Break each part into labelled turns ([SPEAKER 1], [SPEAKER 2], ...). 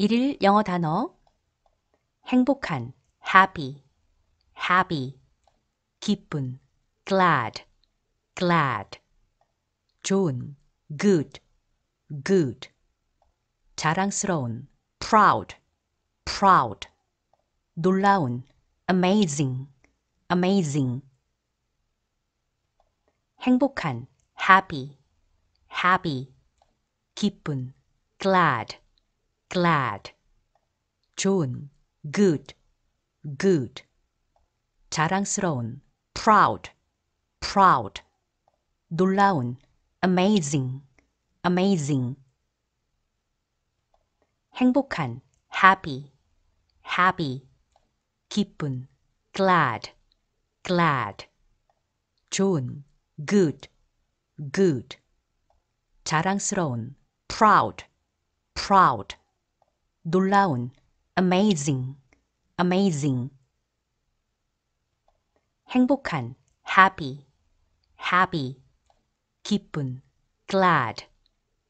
[SPEAKER 1] 1일 영어 단어 행복한 happy happy 기쁜 glad glad 좋은 good good 자랑스러운 proud proud 놀라운 amazing amazing 행복한 happy happy 기쁜 glad glad, 좋은, good, good. 자랑스러운, proud, proud. 놀라운, amazing, amazing. 행복한, happy, happy. 기쁜, glad, glad. 좋은, good, good. 자랑스러운, proud, proud. 놀라운 amazing, amazing 행복한 happy, happy 기쁜 glad,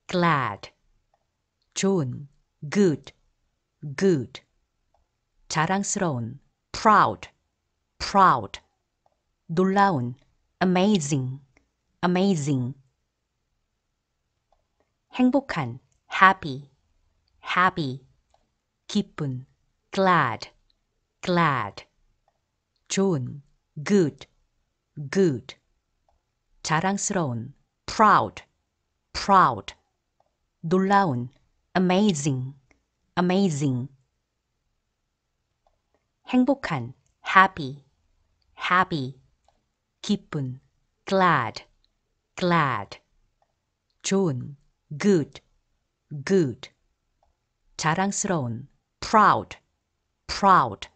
[SPEAKER 1] glad 좋은 good, good 자랑스러운 proud, proud 놀라운 amazing, amazing 행복한 happy, happy 기쁜 glad glad 좋은 good good 자랑스러운 proud proud 놀라운 amazing amazing 행복한 happy happy 기쁜 glad glad 좋은 good good 자랑스러운 proud, proud.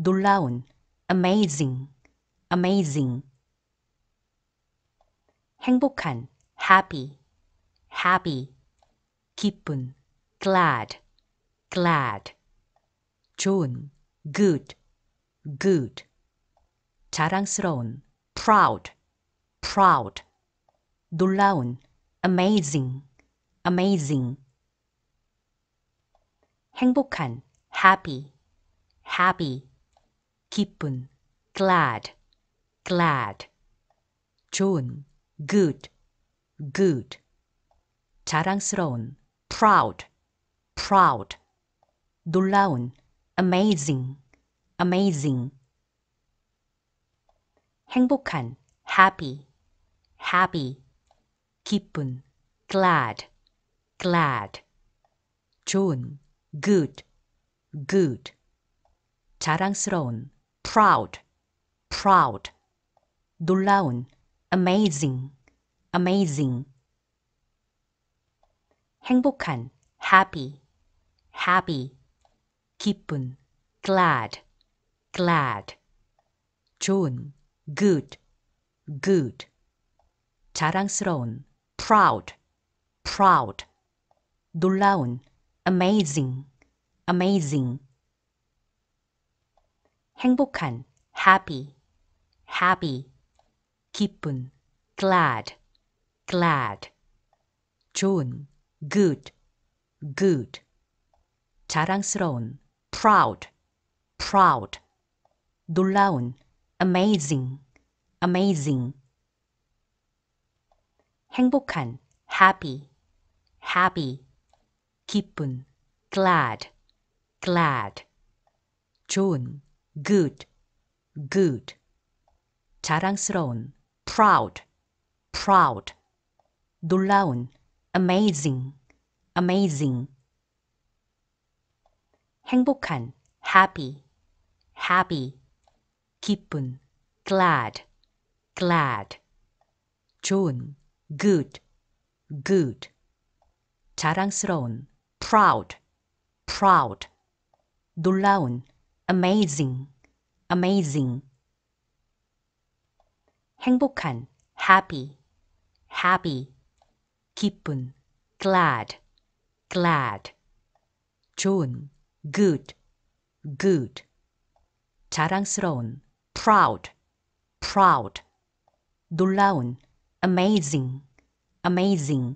[SPEAKER 1] 놀라운, amazing, amazing. 행복한, happy, happy. 기쁜, glad, glad. 좋은, good, good. 자랑스러운, proud, proud. 놀라운, amazing, amazing. 행복한 happy happy 기쁜 glad glad 좋은 good good 자랑스러운 proud proud 놀라운 amazing amazing 행복한 happy happy 기쁜 glad glad 좋은 good, good. 자랑스러운, proud, proud. 놀라운, amazing, amazing. 행복한, happy, happy. 기쁜, glad, glad. 좋은, good, good. 자랑스러운, proud, proud. 놀라운, amazing, amazing 행복한, happy, happy 기쁜, glad, glad 좋은, good, good 자랑스러운, proud, proud 놀라운, amazing, amazing 행복한, happy, happy 기쁜 glad glad 좋은 good good 자랑스러운 proud proud 놀라운 amazing amazing 행복한 happy happy 기쁜 glad glad 좋은 good good 자랑스러운 proud, proud, 놀라운, amazing, amazing. 행복한, happy, happy. 기쁜, glad, glad. 좋은, good, good. 자랑스러운, proud, proud. 놀라운, amazing, amazing.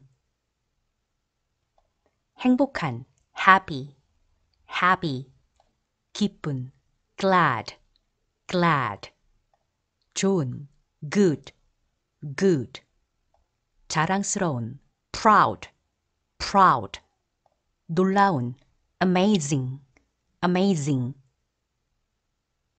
[SPEAKER 1] 행복한 happy happy 기쁜 glad glad 좋은 good good 자랑스러운 proud proud 놀라운 amazing amazing